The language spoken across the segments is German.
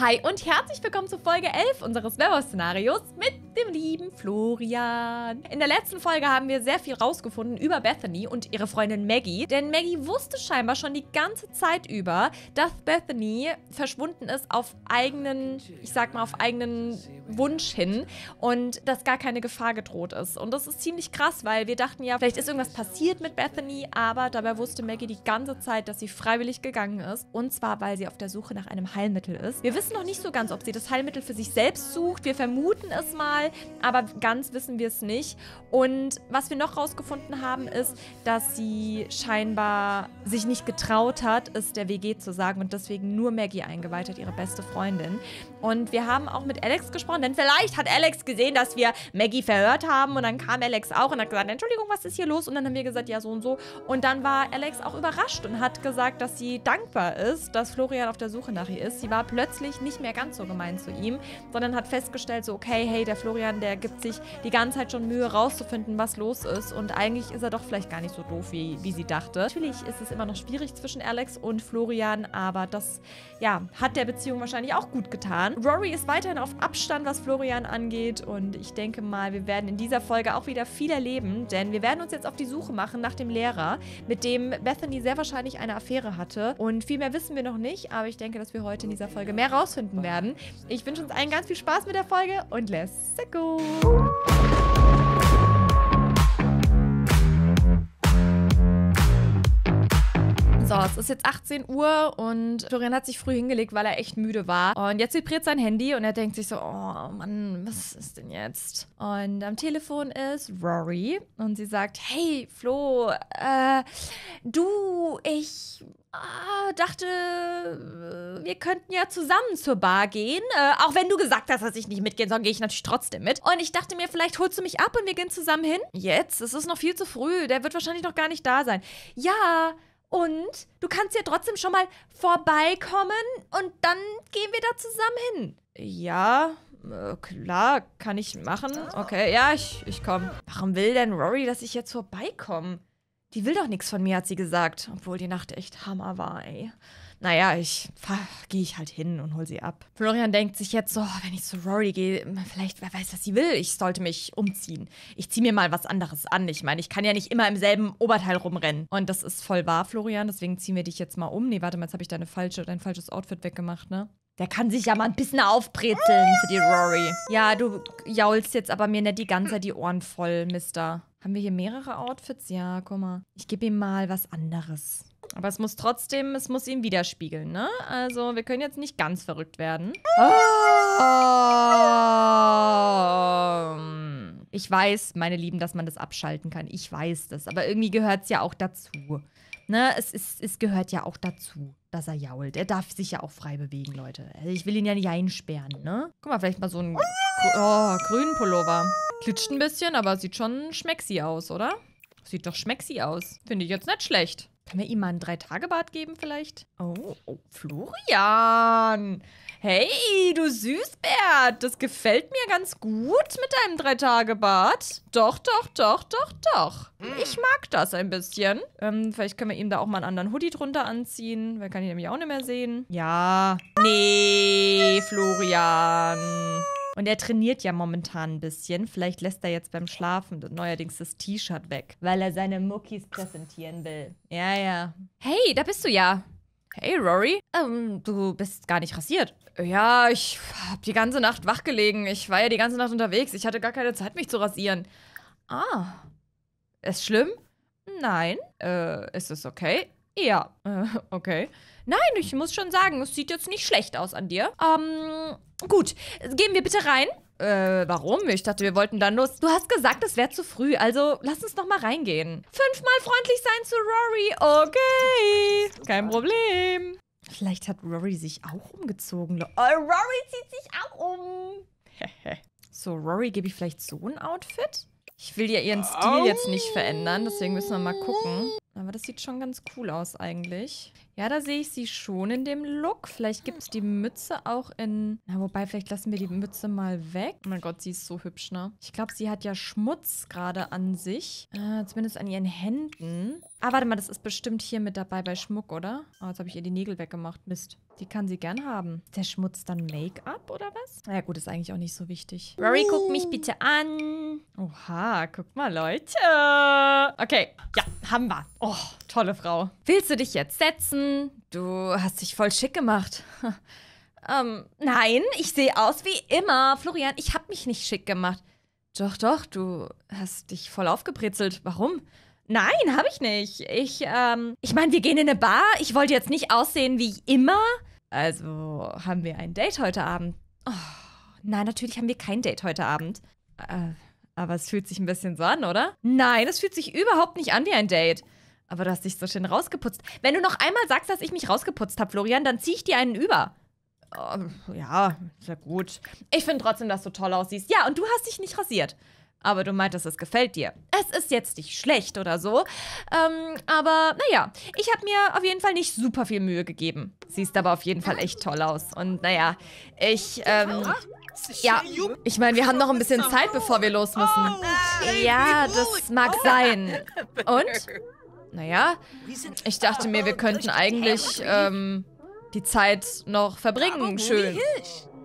Hi und herzlich willkommen zu Folge 11 unseres werwolf mit dem lieben Florian. In der letzten Folge haben wir sehr viel rausgefunden über Bethany und ihre Freundin Maggie, denn Maggie wusste scheinbar schon die ganze Zeit über, dass Bethany verschwunden ist auf eigenen, ich sag mal, auf eigenen Wunsch hin und dass gar keine Gefahr gedroht ist. Und das ist ziemlich krass, weil wir dachten ja, vielleicht ist irgendwas passiert mit Bethany, aber dabei wusste Maggie die ganze Zeit, dass sie freiwillig gegangen ist. Und zwar, weil sie auf der Suche nach einem Heilmittel ist. Wir wissen noch nicht so ganz, ob sie das Heilmittel für sich selbst sucht. Wir vermuten es mal, Zufall, aber ganz wissen wir es nicht. Und was wir noch rausgefunden haben, ist, dass sie scheinbar sich nicht getraut hat, es der WG zu sagen und deswegen nur Maggie eingeweiht hat, ihre beste Freundin. Und wir haben auch mit Alex gesprochen, denn vielleicht hat Alex gesehen, dass wir Maggie verhört haben. Und dann kam Alex auch und hat gesagt, Entschuldigung, was ist hier los? Und dann haben wir gesagt, ja, so und so. Und dann war Alex auch überrascht und hat gesagt, dass sie dankbar ist, dass Florian auf der Suche nach ihr ist. Sie war plötzlich nicht mehr ganz so gemein zu ihm, sondern hat festgestellt, so, okay, hey, der Florian, der gibt sich die ganze Zeit schon Mühe rauszufinden, was los ist. Und eigentlich ist er doch vielleicht gar nicht so doof, wie, wie sie dachte. Natürlich ist es immer noch schwierig zwischen Alex und Florian, aber das ja, hat der Beziehung wahrscheinlich auch gut getan an. Rory ist weiterhin auf Abstand, was Florian angeht. Und ich denke mal, wir werden in dieser Folge auch wieder viel erleben, denn wir werden uns jetzt auf die Suche machen nach dem Lehrer, mit dem Bethany sehr wahrscheinlich eine Affäre hatte. Und viel mehr wissen wir noch nicht, aber ich denke, dass wir heute in dieser Folge mehr rausfinden werden. Ich wünsche uns allen ganz viel Spaß mit der Folge und let's go! Es ist jetzt 18 Uhr und Florian hat sich früh hingelegt, weil er echt müde war. Und jetzt vibriert sein Handy und er denkt sich so, oh Mann, was ist denn jetzt? Und am Telefon ist Rory und sie sagt, hey Flo, äh, du, ich Ah, dachte, wir könnten ja zusammen zur Bar gehen. Äh, auch wenn du gesagt hast, dass ich nicht mitgehen soll, gehe ich natürlich trotzdem mit. Und ich dachte mir, vielleicht holst du mich ab und wir gehen zusammen hin. Jetzt? Es ist noch viel zu früh. Der wird wahrscheinlich noch gar nicht da sein. Ja, und du kannst ja trotzdem schon mal vorbeikommen und dann gehen wir da zusammen hin. Ja, äh, klar, kann ich machen. Ah. Okay, ja, ich, ich komme. Warum will denn Rory, dass ich jetzt vorbeikomme? Die will doch nichts von mir, hat sie gesagt. Obwohl die Nacht echt Hammer war, ey naja, ich gehe ich halt hin und hol sie ab. Florian denkt sich jetzt so, oh, wenn ich zu Rory gehe, hm, vielleicht wer weiß, was sie will. Ich sollte mich umziehen. Ich ziehe mir mal was anderes an. Ich meine, ich kann ja nicht immer im selben Oberteil rumrennen. Und das ist voll wahr, Florian. Deswegen ziehen wir dich jetzt mal um. Nee, warte mal, jetzt habe ich deine falsche, dein falsches Outfit weggemacht, ne? Der kann sich ja mal ein bisschen aufbrezeln für die Rory. Ja, du jaulst jetzt aber mir nicht die ganze Zeit die Ohren voll, Mister. Haben wir hier mehrere Outfits? Ja, guck mal. Ich gebe ihm mal was anderes. Aber es muss trotzdem, es muss ihn widerspiegeln, ne? Also wir können jetzt nicht ganz verrückt werden. Oh. Ich weiß, meine Lieben, dass man das abschalten kann. Ich weiß das. Aber irgendwie gehört es ja auch dazu. Ne? Es, ist, es gehört ja auch dazu, dass er jault. Er darf sich ja auch frei bewegen, Leute. Also ich will ihn ja nicht einsperren, ne? Guck mal, vielleicht mal so einen oh, grünen Pullover. Klitscht ein bisschen, aber sieht schon schmecksi aus, oder? Sieht doch schmecksi aus. Finde ich jetzt nicht schlecht. Können wir ihm mal ein Drei-Tage-Bad geben vielleicht? Oh, oh, Florian. Hey, du Süßbärt! Das gefällt mir ganz gut mit deinem Drei-Tage-Bad. Doch, doch, doch, doch, doch. Mm. Ich mag das ein bisschen. Ähm, vielleicht können wir ihm da auch mal einen anderen Hoodie drunter anziehen. Weil kann ich nämlich auch nicht mehr sehen. Ja. Nee, Florian. Und er trainiert ja momentan ein bisschen. Vielleicht lässt er jetzt beim Schlafen neuerdings das T-Shirt weg, weil er seine Muckis präsentieren will. Ja, ja. Hey, da bist du ja. Hey, Rory. Ähm, du bist gar nicht rasiert. Ja, ich hab die ganze Nacht wachgelegen. Ich war ja die ganze Nacht unterwegs. Ich hatte gar keine Zeit, mich zu rasieren. Ah. Ist schlimm? Nein. Äh, ist es okay? Ja. Äh, okay. Nein, ich muss schon sagen, es sieht jetzt nicht schlecht aus an dir. Ähm, Gut, gehen wir bitte rein. Äh, warum? Ich dachte, wir wollten dann los. Du hast gesagt, es wäre zu früh, also lass uns nochmal reingehen. Fünfmal freundlich sein zu Rory. Okay, kein Problem. Vielleicht hat Rory sich auch umgezogen. Oh, Rory zieht sich auch um. so, Rory, gebe ich vielleicht so ein Outfit? Ich will ja ihren Stil jetzt nicht verändern, deswegen müssen wir mal gucken. Aber das sieht schon ganz cool aus eigentlich. Ja, da sehe ich sie schon in dem Look. Vielleicht gibt es die Mütze auch in... Na, wobei, vielleicht lassen wir die Mütze mal weg. Oh mein Gott, sie ist so hübsch, ne? Ich glaube, sie hat ja Schmutz gerade an sich. Äh, zumindest an ihren Händen. Ah, warte mal, das ist bestimmt hier mit dabei bei Schmuck, oder? Oh, jetzt habe ich ihr die Nägel weggemacht. Mist. Die kann sie gern haben. Ist der Schmutz dann Make-up oder was? Na ja, gut, ist eigentlich auch nicht so wichtig. Rory, guck mich bitte an. Oha, guck mal, Leute. Okay, ja, haben wir. Oh, tolle Frau. Willst du dich jetzt setzen? Du hast dich voll schick gemacht. ähm, nein, ich sehe aus wie immer. Florian, ich habe mich nicht schick gemacht. Doch, doch, du hast dich voll aufgebrezelt. Warum? Nein, habe ich nicht. Ich, ähm, ich meine, wir gehen in eine Bar. Ich wollte jetzt nicht aussehen wie immer. Also haben wir ein Date heute Abend. Oh, nein, natürlich haben wir kein Date heute Abend. Äh, aber es fühlt sich ein bisschen so an, oder? Nein, es fühlt sich überhaupt nicht an wie ein Date. Aber du hast dich so schön rausgeputzt. Wenn du noch einmal sagst, dass ich mich rausgeputzt habe, Florian, dann ziehe ich dir einen über. Oh, ja, sehr gut. Ich finde trotzdem, dass du toll aussiehst. Ja, und du hast dich nicht rasiert aber du meintest, es gefällt dir. Es ist jetzt nicht schlecht oder so. Ähm, aber naja, ich habe mir auf jeden Fall nicht super viel Mühe gegeben. Siehst aber auf jeden Fall echt toll aus. Und naja, ich, ähm, ja, ich meine, wir haben noch ein bisschen Zeit, bevor wir los müssen. Ja, das mag sein. Und? Naja, ich dachte mir, wir könnten eigentlich, ähm, die Zeit noch verbringen. Schön.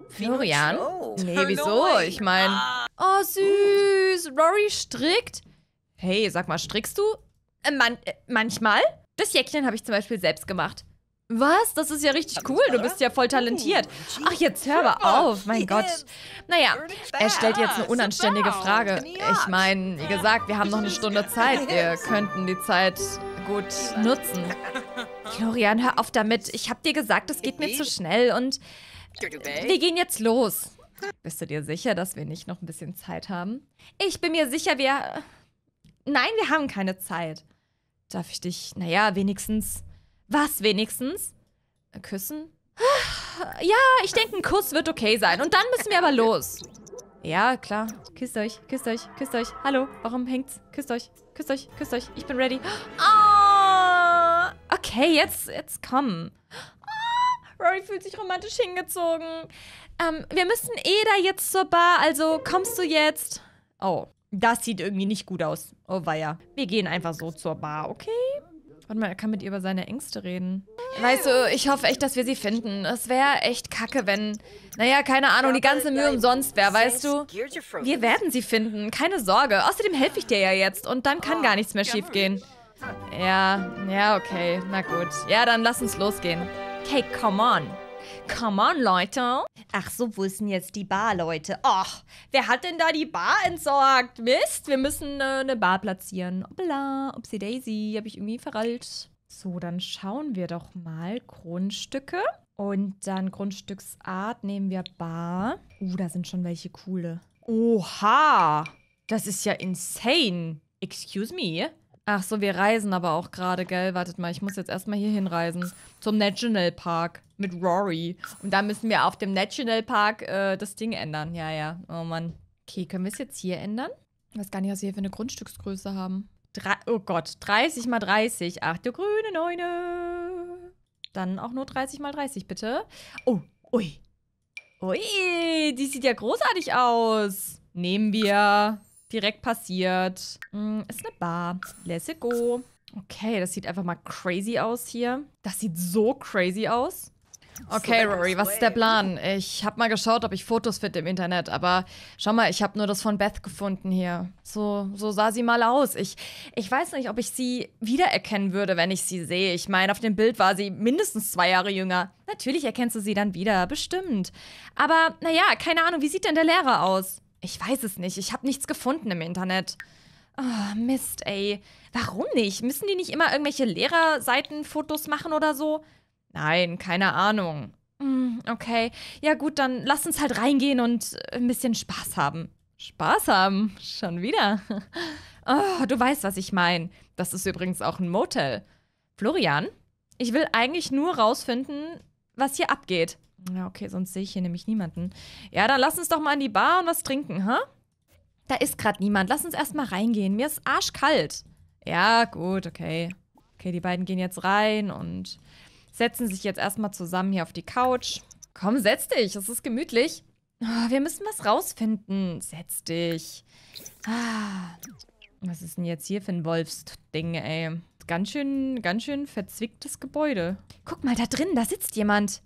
Florian? Nee, wieso? Ich meine... Oh, süß. Rory strickt. Hey, sag mal, strickst du? Äh, man äh, manchmal. Das Jäckchen habe ich zum Beispiel selbst gemacht. Was? Das ist ja richtig cool. Du bist ja voll talentiert. Hm, Ach, jetzt hör mal auf. Mein Gott. Naja, er stellt jetzt eine unanständige Frage. Ich meine, wie gesagt, wir haben noch eine Stunde Zeit. Wir könnten die Zeit gut nutzen. Florian, hör auf damit. Ich habe dir gesagt, es geht mir zu schnell und wir gehen jetzt los. Bist du dir sicher, dass wir nicht noch ein bisschen Zeit haben? Ich bin mir sicher, wir. Nein, wir haben keine Zeit. Darf ich dich, naja, wenigstens. Was wenigstens? Küssen? Ja, ich denke, ein Kuss wird okay sein. Und dann müssen wir aber los. Ja, klar. Küsst euch, küsst euch, küsst euch. Hallo, warum hängt's? Küsst euch, küsst euch, küsst euch. Ich bin ready. Oh! Okay, jetzt, jetzt komm. Oh, Rory fühlt sich romantisch hingezogen. Ähm, wir müssen eh da jetzt zur Bar, also kommst du jetzt? Oh, das sieht irgendwie nicht gut aus. Oh weia. Wir gehen einfach so zur Bar, okay? Warte mal, er kann mit ihr über seine Ängste reden. Weißt du, ich hoffe echt, dass wir sie finden. Es wäre echt kacke, wenn... Naja, keine Ahnung, die ganze Mühe umsonst wäre, weißt du? Wir werden sie finden, keine Sorge. Außerdem helfe ich dir ja jetzt und dann kann gar nichts mehr schiefgehen. Ja, ja, okay, na gut. Ja, dann lass uns losgehen. Okay, come on. Come on, Leute. Ach so, wo ist denn jetzt die Bar, Leute? Och, wer hat denn da die Bar entsorgt? Mist, wir müssen äh, eine Bar platzieren. Hoppla, upsie daisy, habe ich irgendwie verrallt. So, dann schauen wir doch mal Grundstücke. Und dann Grundstücksart nehmen wir Bar. Uh, da sind schon welche coole. Oha, das ist ja insane. Excuse me. Ach so, wir reisen aber auch gerade, gell? Wartet mal, ich muss jetzt erstmal hier hinreisen. Zum Nationalpark mit Rory. Und da müssen wir auf dem Nationalpark äh, das Ding ändern. Ja, ja. Oh Mann. Okay, können wir es jetzt hier ändern? Ich weiß gar nicht, was wir hier für eine Grundstücksgröße haben. Drei, oh Gott, 30 mal 30. Ach du grüne Neune. Dann auch nur 30 mal 30, bitte. Oh, ui. Ui, die sieht ja großartig aus. Nehmen wir direkt passiert. Hm, ist eine Bar. Let's go. Okay, das sieht einfach mal crazy aus hier. Das sieht so crazy aus. Okay, Rory, was ist der Plan? Ich habe mal geschaut, ob ich Fotos finde im Internet, aber schau mal, ich habe nur das von Beth gefunden hier. So, so sah sie mal aus. Ich, ich weiß nicht, ob ich sie wiedererkennen würde, wenn ich sie sehe. Ich meine, auf dem Bild war sie mindestens zwei Jahre jünger. Natürlich erkennst du sie dann wieder, bestimmt. Aber naja, keine Ahnung, wie sieht denn der Lehrer aus? Ich weiß es nicht. Ich habe nichts gefunden im Internet. Oh, Mist, ey. Warum nicht? Müssen die nicht immer irgendwelche Lehrerseitenfotos machen oder so? Nein, keine Ahnung. Hm, okay. Ja gut, dann lass uns halt reingehen und ein bisschen Spaß haben. Spaß haben? Schon wieder? Oh, du weißt, was ich meine. Das ist übrigens auch ein Motel. Florian, ich will eigentlich nur rausfinden, was hier abgeht. Ja, okay, sonst sehe ich hier nämlich niemanden. Ja, dann lass uns doch mal in die Bar und was trinken, ha? Huh? Da ist gerade niemand. Lass uns erstmal reingehen. Mir ist arschkalt. Ja, gut, okay. Okay, die beiden gehen jetzt rein und setzen sich jetzt erstmal zusammen hier auf die Couch. Komm, setz dich. Es ist gemütlich. Oh, wir müssen was rausfinden. Setz dich. Ah, was ist denn jetzt hier für ein Wolfsding, ey? Ganz schön, ganz schön verzwicktes Gebäude. Guck mal, da drin, da sitzt jemand.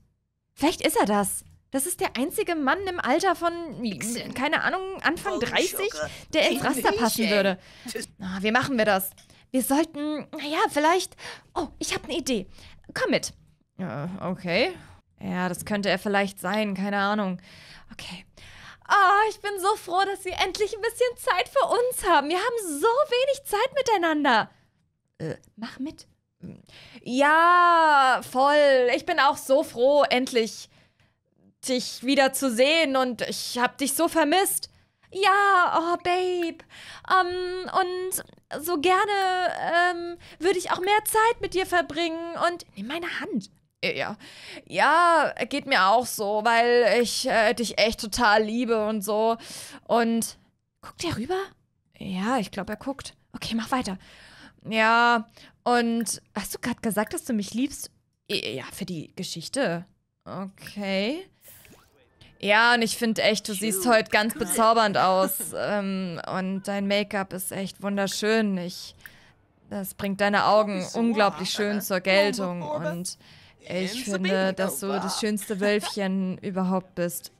Vielleicht ist er das. Das ist der einzige Mann im Alter von, keine Ahnung, Anfang 30, der ins Raster passen würde. Oh, wie machen wir das? Wir sollten, naja, vielleicht. Oh, ich habe eine Idee. Komm mit. okay. Ja, das könnte er vielleicht sein, keine Ahnung. Okay. Oh, ich bin so froh, dass wir endlich ein bisschen Zeit für uns haben. Wir haben so wenig Zeit miteinander. Äh, mach mit. Ja, voll. Ich bin auch so froh, endlich dich wieder zu sehen und ich hab dich so vermisst. Ja, oh Babe. Ähm, und so gerne ähm, würde ich auch mehr Zeit mit dir verbringen und nimm meine Hand. Äh, ja. Ja, geht mir auch so, weil ich äh, dich echt total liebe und so. Und guckt er rüber? Ja, ich glaube, er guckt. Okay, mach weiter. Ja, und hast du gerade gesagt, dass du mich liebst? Ja, für die Geschichte. Okay. Ja, und ich finde echt, du siehst heute ganz bezaubernd aus. Ähm, und dein Make-up ist echt wunderschön. Ich, das bringt deine Augen unglaublich schön zur Geltung. Und ich finde, dass oh, du das schönste Wölfchen überhaupt bist.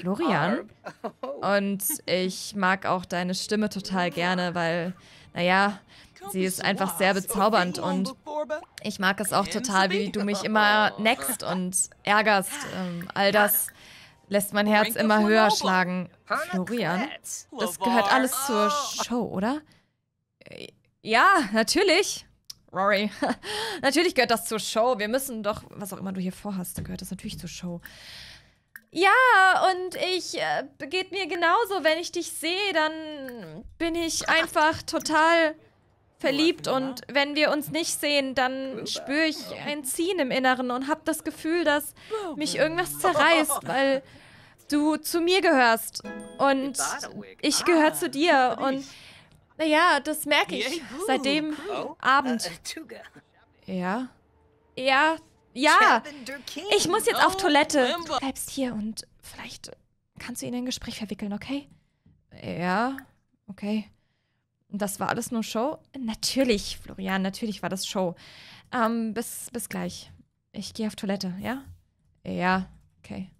Florian? Oh. Und ich mag auch deine Stimme total gerne, weil, naja, Sie ist einfach sehr bezaubernd und ich mag es auch total, wie du mich immer neckst und ärgerst. Ähm, all das lässt mein Herz immer höher schlagen. Florian, das gehört alles zur Show, oder? Äh, ja, natürlich. Rory, natürlich gehört das zur Show. Wir müssen doch, was auch immer du hier vorhast, gehört das natürlich zur Show. Ja, und ich äh, geht mir genauso, wenn ich dich sehe, dann bin ich einfach total verliebt und ne? wenn wir uns nicht sehen, dann spüre ich ein Ziehen im Inneren und habe das Gefühl, dass mich irgendwas zerreißt, weil du zu mir gehörst und ich gehöre ah. zu dir und naja, das merke ich seit dem Abend. Äh, äh, ja? Ja, ja. Ich muss jetzt auf oh, Toilette. Du bleibst hier und vielleicht kannst du ihn in ein Gespräch verwickeln, okay? Ja, okay. Und das war alles nur Show? Natürlich, Florian, natürlich war das Show. Ähm, bis, bis gleich. Ich gehe auf Toilette, ja? Ja, okay.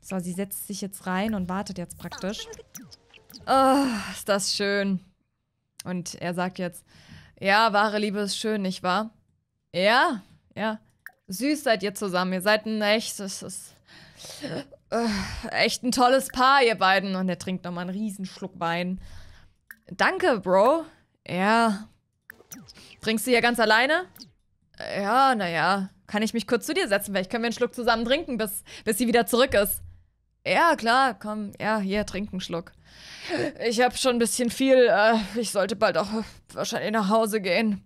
So, sie setzt sich jetzt rein und wartet jetzt praktisch. Oh, ist das schön. Und er sagt jetzt, ja, wahre Liebe ist schön, nicht wahr? Ja, ja. Süß seid ihr zusammen. Ihr seid ein echtes, ist, äh, echt ein tolles Paar, ihr beiden. Und er trinkt nochmal einen Riesenschluck Wein. Danke, Bro. Ja. Trinkst du hier ganz alleine? Ja, naja. Kann ich mich kurz zu dir setzen? Vielleicht können wir einen Schluck zusammen trinken, bis, bis sie wieder zurück ist. Ja, klar, komm. Ja, hier, trink einen Schluck. Ich hab schon ein bisschen viel. Äh, ich sollte bald auch wahrscheinlich nach Hause gehen.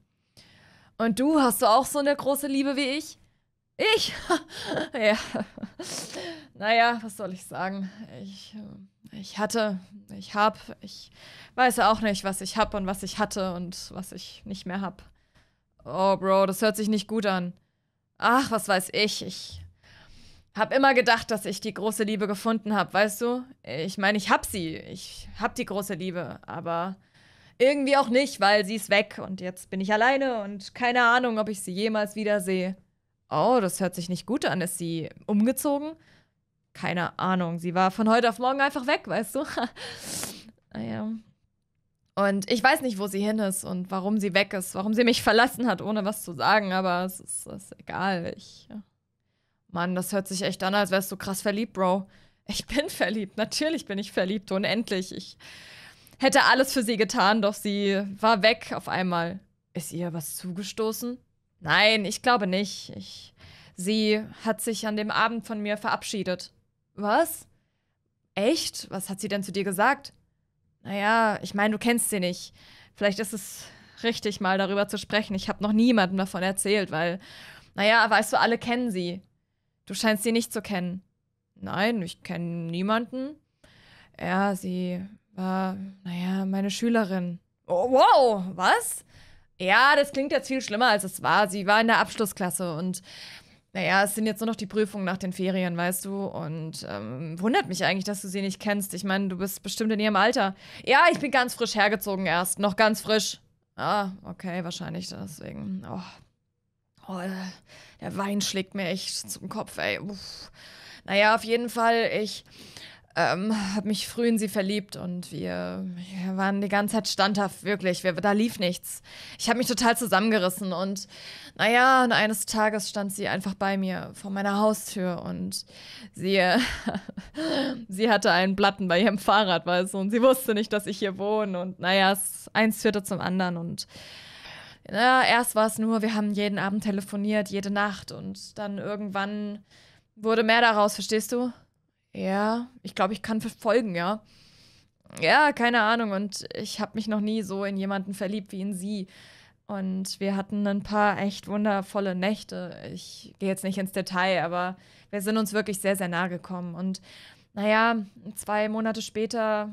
Und du, hast du auch so eine große Liebe wie ich? Ich? ja. Naja, was soll ich sagen? Ich. Äh ich hatte, ich hab, ich weiß auch nicht, was ich hab und was ich hatte und was ich nicht mehr hab. Oh, Bro, das hört sich nicht gut an. Ach, was weiß ich, ich hab immer gedacht, dass ich die große Liebe gefunden hab, weißt du? Ich meine, ich hab sie, ich hab die große Liebe, aber irgendwie auch nicht, weil sie ist weg und jetzt bin ich alleine und keine Ahnung, ob ich sie jemals wiedersehe. Oh, das hört sich nicht gut an. Ist sie umgezogen? keine Ahnung, sie war von heute auf morgen einfach weg, weißt du? naja. Ah, und ich weiß nicht, wo sie hin ist und warum sie weg ist, warum sie mich verlassen hat, ohne was zu sagen, aber es ist, ist egal. Ich. Mann, das hört sich echt an, als wärst du krass verliebt, Bro. Ich bin verliebt, natürlich bin ich verliebt, unendlich. Ich hätte alles für sie getan, doch sie war weg auf einmal. Ist ihr was zugestoßen? Nein, ich glaube nicht. Ich, sie hat sich an dem Abend von mir verabschiedet. Was? Echt? Was hat sie denn zu dir gesagt? Naja, ich meine, du kennst sie nicht. Vielleicht ist es richtig, mal darüber zu sprechen. Ich habe noch niemandem davon erzählt, weil, naja, weißt du, alle kennen sie. Du scheinst sie nicht zu kennen. Nein, ich kenne niemanden. Ja, sie war, naja, meine Schülerin. Oh, wow, was? Ja, das klingt jetzt viel schlimmer, als es war. Sie war in der Abschlussklasse und naja, es sind jetzt nur noch die Prüfungen nach den Ferien, weißt du. Und ähm, wundert mich eigentlich, dass du sie nicht kennst. Ich meine, du bist bestimmt in ihrem Alter. Ja, ich bin ganz frisch hergezogen erst. Noch ganz frisch. Ah, okay, wahrscheinlich deswegen. Oh, oh der Wein schlägt mir echt zum Kopf, ey. Uff. Naja, auf jeden Fall, ich ähm, habe mich früh in sie verliebt und wir, wir, waren die ganze Zeit standhaft, wirklich. Wir, da lief nichts. Ich habe mich total zusammengerissen und naja, und eines Tages stand sie einfach bei mir vor meiner Haustür und sie, sie hatte einen Platten bei ihrem Fahrrad, weißt du, und sie wusste nicht, dass ich hier wohne und naja, es, eins führte zum anderen und na, erst war es nur, wir haben jeden Abend telefoniert, jede Nacht und dann irgendwann wurde mehr daraus, verstehst du? Ja, ich glaube, ich kann verfolgen, ja. Ja, keine Ahnung. Und ich habe mich noch nie so in jemanden verliebt wie in sie. Und wir hatten ein paar echt wundervolle Nächte. Ich gehe jetzt nicht ins Detail, aber wir sind uns wirklich sehr, sehr nahe gekommen. Und naja, zwei Monate später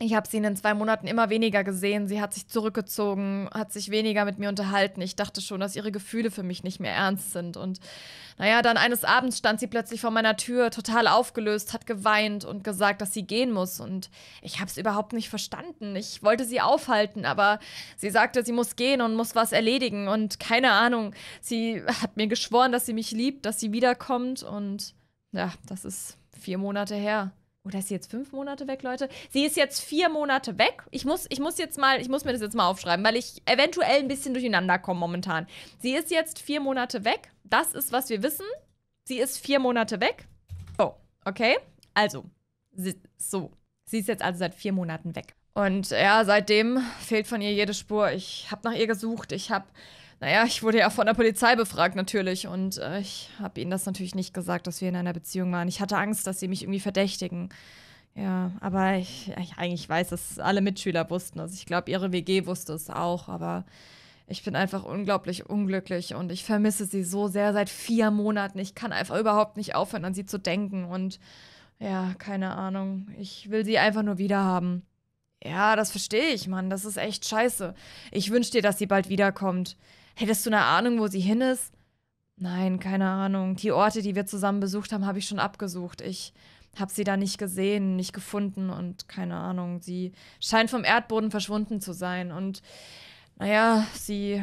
ich habe sie in den zwei Monaten immer weniger gesehen. Sie hat sich zurückgezogen, hat sich weniger mit mir unterhalten. Ich dachte schon, dass ihre Gefühle für mich nicht mehr ernst sind. Und naja, dann eines Abends stand sie plötzlich vor meiner Tür, total aufgelöst, hat geweint und gesagt, dass sie gehen muss. Und ich habe es überhaupt nicht verstanden. Ich wollte sie aufhalten, aber sie sagte, sie muss gehen und muss was erledigen. Und keine Ahnung, sie hat mir geschworen, dass sie mich liebt, dass sie wiederkommt. Und ja, das ist vier Monate her. Oder oh, ist sie jetzt fünf Monate weg, Leute? Sie ist jetzt vier Monate weg. Ich muss, ich muss jetzt mal, ich muss mir das jetzt mal aufschreiben, weil ich eventuell ein bisschen durcheinander komme momentan. Sie ist jetzt vier Monate weg. Das ist, was wir wissen. Sie ist vier Monate weg. Oh, okay. Also, sie, so. Sie ist jetzt also seit vier Monaten weg. Und ja, seitdem fehlt von ihr jede Spur. Ich habe nach ihr gesucht. Ich habe naja, ich wurde ja von der Polizei befragt natürlich und äh, ich habe ihnen das natürlich nicht gesagt, dass wir in einer Beziehung waren. Ich hatte Angst, dass sie mich irgendwie verdächtigen. Ja, aber ich, ich eigentlich weiß, dass alle Mitschüler wussten Also Ich glaube, ihre WG wusste es auch, aber ich bin einfach unglaublich unglücklich und ich vermisse sie so sehr seit vier Monaten. Ich kann einfach überhaupt nicht aufhören, an sie zu denken und ja, keine Ahnung. Ich will sie einfach nur wiederhaben. Ja, das verstehe ich, Mann. Das ist echt scheiße. Ich wünsche dir, dass sie bald wiederkommt. Hättest du eine Ahnung, wo sie hin ist? Nein, keine Ahnung. Die Orte, die wir zusammen besucht haben, habe ich schon abgesucht. Ich habe sie da nicht gesehen, nicht gefunden und keine Ahnung. Sie scheint vom Erdboden verschwunden zu sein. Und naja, sie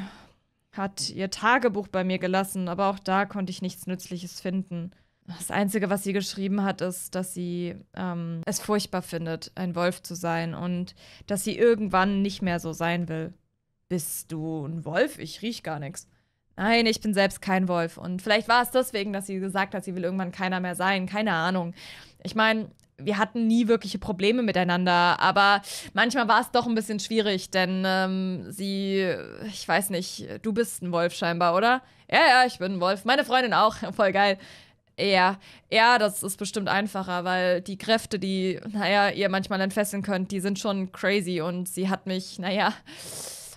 hat ihr Tagebuch bei mir gelassen, aber auch da konnte ich nichts Nützliches finden. Das Einzige, was sie geschrieben hat, ist, dass sie ähm, es furchtbar findet, ein Wolf zu sein und dass sie irgendwann nicht mehr so sein will. Bist du ein Wolf? Ich riech gar nichts. Nein, ich bin selbst kein Wolf. Und vielleicht war es deswegen, dass sie gesagt hat, sie will irgendwann keiner mehr sein. Keine Ahnung. Ich meine, wir hatten nie wirkliche Probleme miteinander, aber manchmal war es doch ein bisschen schwierig, denn ähm, sie, ich weiß nicht, du bist ein Wolf scheinbar, oder? Ja, ja, ich bin ein Wolf. Meine Freundin auch. Voll geil. Ja, ja, das ist bestimmt einfacher, weil die Kräfte, die, naja, ihr manchmal entfesseln könnt, die sind schon crazy und sie hat mich, naja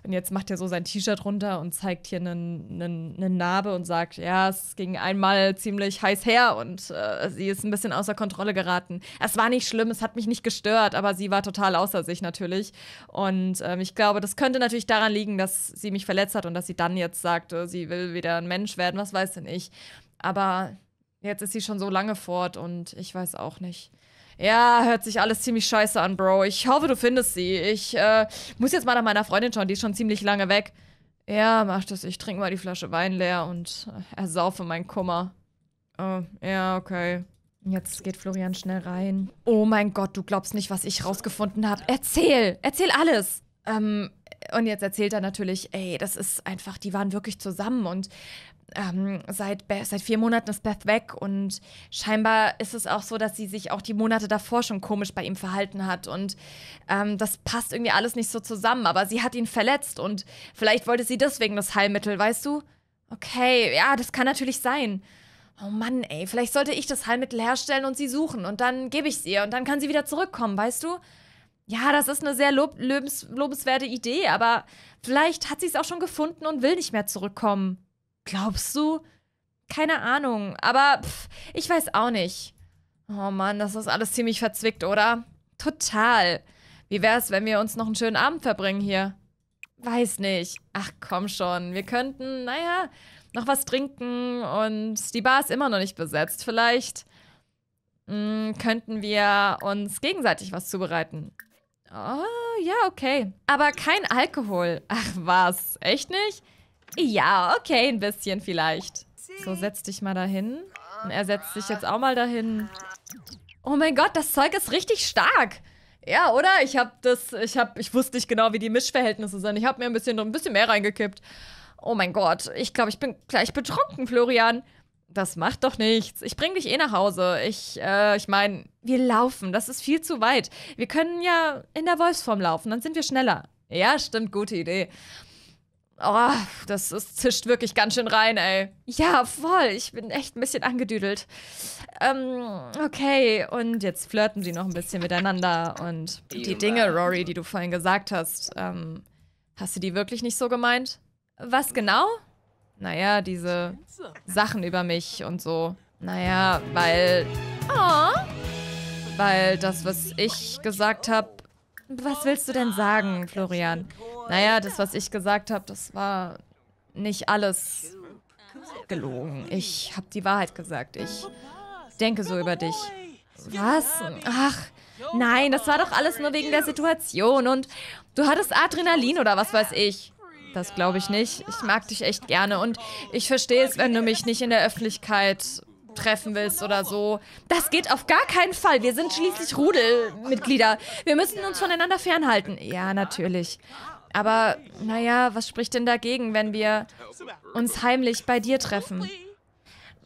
und jetzt macht er so sein T-Shirt runter und zeigt hier eine Narbe und sagt, ja, es ging einmal ziemlich heiß her und äh, sie ist ein bisschen außer Kontrolle geraten. Es war nicht schlimm, es hat mich nicht gestört, aber sie war total außer sich natürlich. Und ähm, ich glaube, das könnte natürlich daran liegen, dass sie mich verletzt hat und dass sie dann jetzt sagt, äh, sie will wieder ein Mensch werden, was weiß denn ich. Aber jetzt ist sie schon so lange fort und ich weiß auch nicht. Ja, hört sich alles ziemlich scheiße an, Bro. Ich hoffe, du findest sie. Ich äh, muss jetzt mal nach meiner Freundin schauen, die ist schon ziemlich lange weg. Ja, mach das. Ich trinke mal die Flasche Wein leer und äh, ersaufe meinen Kummer. Oh, ja, okay. Jetzt geht Florian schnell rein. Oh mein Gott, du glaubst nicht, was ich rausgefunden habe. Erzähl! Erzähl alles! Ähm, und jetzt erzählt er natürlich, ey, das ist einfach, die waren wirklich zusammen und ähm, seit, seit vier Monaten ist Beth weg und scheinbar ist es auch so, dass sie sich auch die Monate davor schon komisch bei ihm verhalten hat und ähm, das passt irgendwie alles nicht so zusammen, aber sie hat ihn verletzt und vielleicht wollte sie deswegen das Heilmittel, weißt du? Okay, ja, das kann natürlich sein. Oh Mann, ey, vielleicht sollte ich das Heilmittel herstellen und sie suchen und dann gebe ich es ihr und dann kann sie wieder zurückkommen, weißt du? Ja, das ist eine sehr lob lobens lobenswerte Idee, aber vielleicht hat sie es auch schon gefunden und will nicht mehr zurückkommen. Glaubst du? Keine Ahnung, aber pff, ich weiß auch nicht. Oh Mann, das ist alles ziemlich verzwickt, oder? Total. Wie wär's, wenn wir uns noch einen schönen Abend verbringen hier? Weiß nicht. Ach komm schon, wir könnten, naja, noch was trinken und die Bar ist immer noch nicht besetzt. Vielleicht mh, hm, könnten wir uns gegenseitig was zubereiten. Oh, ja, okay. Aber kein Alkohol. Ach was, echt nicht? Ja, okay, ein bisschen vielleicht. So, setz dich mal dahin. Und er setzt sich jetzt auch mal dahin. Oh mein Gott, das Zeug ist richtig stark. Ja, oder? Ich habe das, ich habe, ich wusste nicht genau, wie die Mischverhältnisse sind. Ich habe mir ein bisschen, ein bisschen mehr reingekippt. Oh mein Gott, ich glaube, ich bin gleich betrunken, Florian. Das macht doch nichts. Ich bring dich eh nach Hause. Ich, äh, ich meine, wir laufen. Das ist viel zu weit. Wir können ja in der Wolfsform laufen, dann sind wir schneller. Ja, stimmt, gute Idee. Oh, das, das zischt wirklich ganz schön rein, ey. Ja, voll. Ich bin echt ein bisschen angedüdelt. Ähm, okay. Und jetzt flirten sie noch ein bisschen miteinander. Und die Dinge, Rory, die du vorhin gesagt hast, ähm, hast du die wirklich nicht so gemeint? Was genau? Naja, diese Sachen über mich und so. Naja, weil... Oh, weil das, was ich gesagt habe... Was willst du denn sagen, Florian? Naja, das, was ich gesagt habe, das war nicht alles gelogen. Ich habe die Wahrheit gesagt. Ich denke so über dich. Was? Ach, nein, das war doch alles nur wegen der Situation und du hattest Adrenalin oder was weiß ich. Das glaube ich nicht. Ich mag dich echt gerne und ich verstehe es, wenn du mich nicht in der Öffentlichkeit treffen willst oder so. Das geht auf gar keinen Fall. Wir sind schließlich Rudelmitglieder. Wir müssen uns voneinander fernhalten. Ja, natürlich. Aber naja, was spricht denn dagegen, wenn wir uns heimlich bei dir treffen?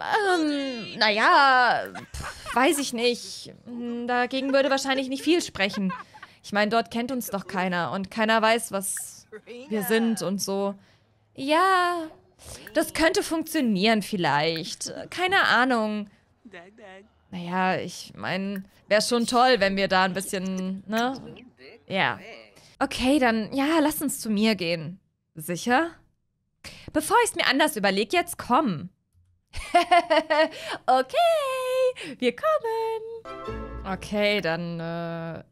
Ähm, naja, weiß ich nicht. Dagegen würde wahrscheinlich nicht viel sprechen. Ich meine, dort kennt uns doch keiner und keiner weiß, was wir sind und so. Ja, das könnte funktionieren vielleicht. Keine Ahnung. Naja, ich meine, wäre schon toll, wenn wir da ein bisschen, ne? Ja. Okay, dann ja, lass uns zu mir gehen. Sicher? Bevor ich es mir anders überlege, jetzt komm. okay, wir kommen. Okay, dann äh,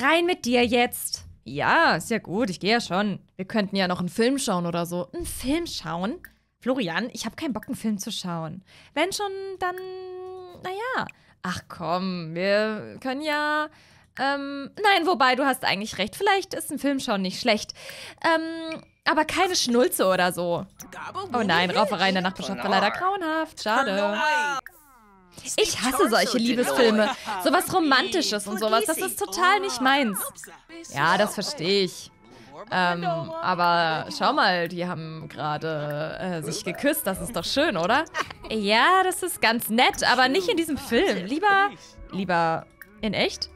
rein mit dir jetzt. Ja, ist ja gut, ich gehe ja schon. Wir könnten ja noch einen Film schauen oder so. Einen Film schauen? Florian, ich habe keinen Bock, einen Film zu schauen. Wenn schon, dann, naja. Ach komm, wir können ja ähm, nein, wobei, du hast eigentlich recht. Vielleicht ist ein Filmschauen nicht schlecht. Ähm, aber keine Schnulze oder so. Oh nein, Rauferei in der Nachbarschaft war leider grauenhaft. Schade. Ich hasse solche Liebesfilme. Sowas Romantisches und sowas. Das ist total nicht meins. Ja, das verstehe ich. Ähm, aber schau mal, die haben gerade äh, sich geküsst. Das ist doch schön, oder? Ja, das ist ganz nett, aber nicht in diesem Film. Lieber, lieber in echt?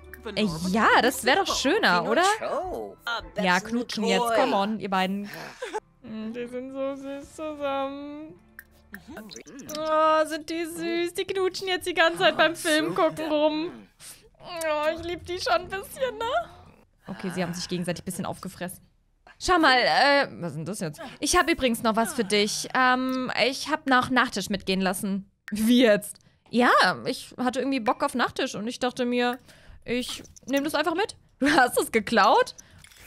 ja, das wäre doch schöner, oder? Ja, knutschen ah, jetzt. Come on, ihr beiden. Mm. Die sind so süß zusammen. Mhm. Oh, sind die süß. Die knutschen jetzt die ganze Zeit beim ah, Film gucken rum. Oh, ich liebe die schon ein bisschen, ne? Okay, sie haben sich gegenseitig ein bisschen aufgefressen. Schau mal, äh, was ist denn das jetzt? Ich habe übrigens noch was für dich. Ähm, ich habe noch Nachtisch mitgehen lassen. Wie jetzt? Ja, ich hatte irgendwie Bock auf Nachtisch und ich dachte mir, ich nehme das einfach mit. Du hast es geklaut?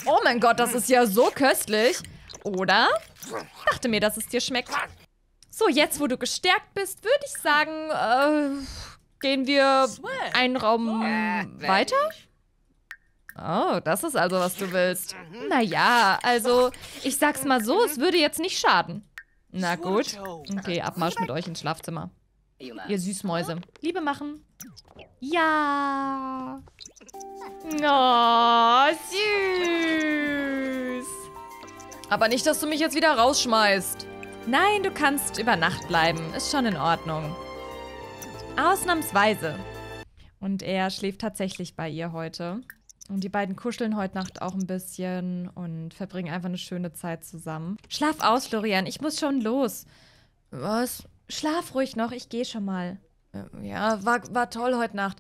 Oh mein Gott, das ist ja so köstlich. Oder? Ich Dachte mir, dass es dir schmeckt. So, jetzt, wo du gestärkt bist, würde ich sagen, äh, gehen wir einen Raum weiter? Oh, das ist also, was du willst. Naja, also, ich sag's mal so, es würde jetzt nicht schaden. Na gut. Okay, Abmarsch mit euch ins Schlafzimmer. Ihr Süßmäuse. Liebe machen. Ja. Oh, süß. Aber nicht, dass du mich jetzt wieder rausschmeißt. Nein, du kannst über Nacht bleiben. Ist schon in Ordnung. Ausnahmsweise. Und er schläft tatsächlich bei ihr heute. Und die beiden kuscheln heute Nacht auch ein bisschen und verbringen einfach eine schöne Zeit zusammen. Schlaf aus, Florian. Ich muss schon los. Was? Schlaf ruhig noch, ich gehe schon mal. Ähm, ja, war, war toll heute Nacht.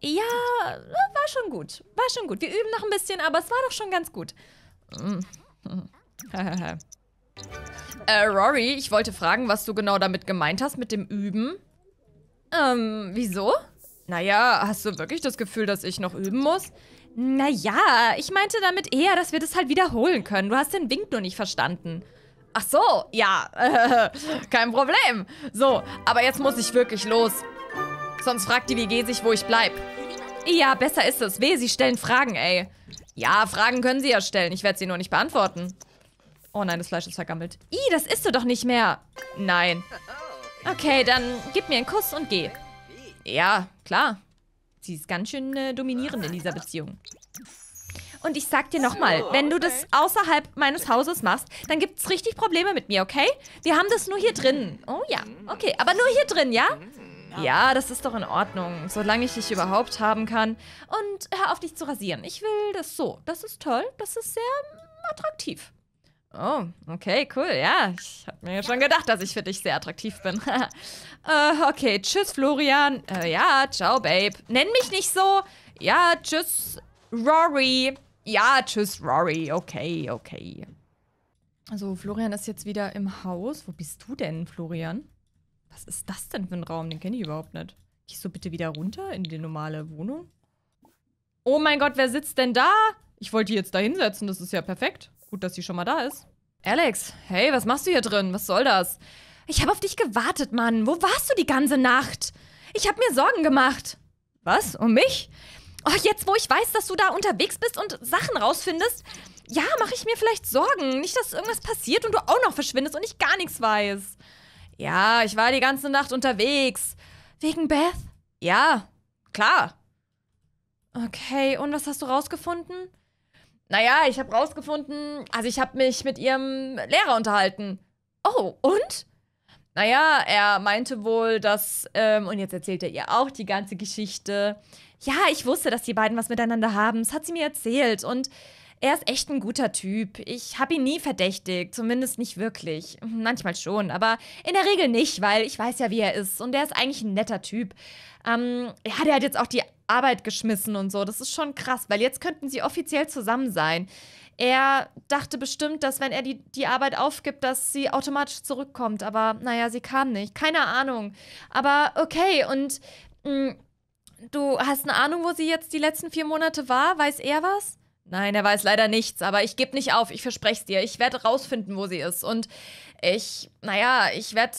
Ja, war schon gut. War schon gut. Wir üben noch ein bisschen, aber es war doch schon ganz gut. Mm. äh, Rory, ich wollte fragen, was du genau damit gemeint hast mit dem Üben. Ähm, wieso? Naja, hast du wirklich das Gefühl, dass ich noch üben muss? Naja, ich meinte damit eher, dass wir das halt wiederholen können. Du hast den Wink nur nicht verstanden. Ach so, ja, kein Problem. So, aber jetzt muss ich wirklich los. Sonst fragt die WG sich, wo ich bleib. Ja, besser ist es. Weh, sie stellen Fragen, ey. Ja, Fragen können sie ja stellen. Ich werde sie nur nicht beantworten. Oh nein, das Fleisch ist vergammelt. Ih, das isst du doch nicht mehr. Nein. Okay, dann gib mir einen Kuss und geh. Ja, klar. Sie ist ganz schön äh, dominierend in dieser Beziehung. Und ich sag dir nochmal, wenn du das außerhalb meines Hauses machst, dann gibt's richtig Probleme mit mir, okay? Wir haben das nur hier drin. Oh ja, mhm. okay. Aber nur hier drin, ja? Mhm. Ja, das ist doch in Ordnung, solange ich dich überhaupt haben kann. Und hör auf, dich zu rasieren. Ich will das so. Das ist toll. Das ist sehr mm, attraktiv. Oh, okay, cool. Ja, ich hab mir schon gedacht, dass ich für dich sehr attraktiv bin. äh, okay, tschüss, Florian. Äh, ja, ciao, Babe. Nenn mich nicht so. Ja, tschüss, Rory. Ja, tschüss, Rory. Okay, okay. Also, Florian ist jetzt wieder im Haus. Wo bist du denn, Florian? Was ist das denn für ein Raum? Den kenne ich überhaupt nicht. Gehst du bitte wieder runter in die normale Wohnung? Oh mein Gott, wer sitzt denn da? Ich wollte die jetzt da hinsetzen. Das ist ja perfekt. Gut, dass sie schon mal da ist. Alex, hey, was machst du hier drin? Was soll das? Ich habe auf dich gewartet, Mann. Wo warst du die ganze Nacht? Ich habe mir Sorgen gemacht. Was? Um mich? Oh, jetzt, wo ich weiß, dass du da unterwegs bist und Sachen rausfindest, ja, mache ich mir vielleicht Sorgen. Nicht, dass irgendwas passiert und du auch noch verschwindest und ich gar nichts weiß. Ja, ich war die ganze Nacht unterwegs. Wegen Beth? Ja, klar. Okay, und was hast du rausgefunden? Naja, ich habe rausgefunden, also ich habe mich mit ihrem Lehrer unterhalten. Oh, und? Naja, er meinte wohl, dass, ähm, und jetzt erzählt er ihr auch die ganze Geschichte ja, ich wusste, dass die beiden was miteinander haben. Das hat sie mir erzählt. Und er ist echt ein guter Typ. Ich habe ihn nie verdächtigt, zumindest nicht wirklich. Manchmal schon, aber in der Regel nicht, weil ich weiß ja, wie er ist. Und er ist eigentlich ein netter Typ. Ähm, ja, der hat jetzt auch die Arbeit geschmissen und so. Das ist schon krass, weil jetzt könnten sie offiziell zusammen sein. Er dachte bestimmt, dass wenn er die, die Arbeit aufgibt, dass sie automatisch zurückkommt. Aber naja, sie kam nicht. Keine Ahnung. Aber okay, und mh, mm, du hast eine Ahnung, wo sie jetzt die letzten vier Monate war? Weiß er was? Nein, er weiß leider nichts, aber ich gebe nicht auf, ich verspreche es dir. Ich werde rausfinden, wo sie ist. Und ich, naja, ich werde.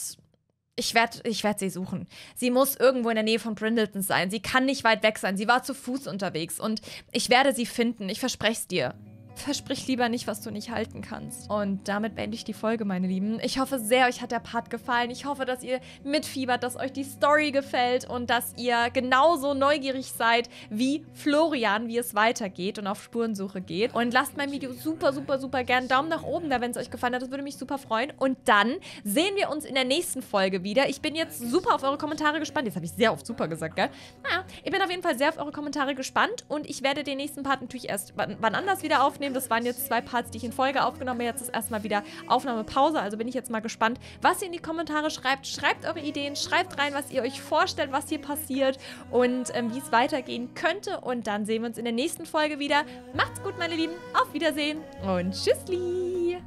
Ich werde ich werd sie suchen. Sie muss irgendwo in der Nähe von Brindleton sein. Sie kann nicht weit weg sein. Sie war zu Fuß unterwegs und ich werde sie finden. Ich verspreche es dir versprich lieber nicht, was du nicht halten kannst. Und damit beende ich die Folge, meine Lieben. Ich hoffe sehr, euch hat der Part gefallen. Ich hoffe, dass ihr mitfiebert, dass euch die Story gefällt und dass ihr genauso neugierig seid wie Florian, wie es weitergeht und auf Spurensuche geht. Und lasst mein Video super, super, super gern Daumen nach oben da, wenn es euch gefallen hat. Das würde mich super freuen. Und dann sehen wir uns in der nächsten Folge wieder. Ich bin jetzt super auf eure Kommentare gespannt. Jetzt habe ich sehr oft super gesagt, gell? Naja, ah, ich bin auf jeden Fall sehr auf eure Kommentare gespannt und ich werde den nächsten Part natürlich erst wann anders wieder aufnehmen aufnehmen. Das waren jetzt zwei Parts, die ich in Folge aufgenommen habe. Jetzt ist erstmal wieder Aufnahmepause. Also bin ich jetzt mal gespannt, was ihr in die Kommentare schreibt. Schreibt eure Ideen, schreibt rein, was ihr euch vorstellt, was hier passiert und ähm, wie es weitergehen könnte. Und dann sehen wir uns in der nächsten Folge wieder. Macht's gut, meine Lieben. Auf Wiedersehen und tschüssli.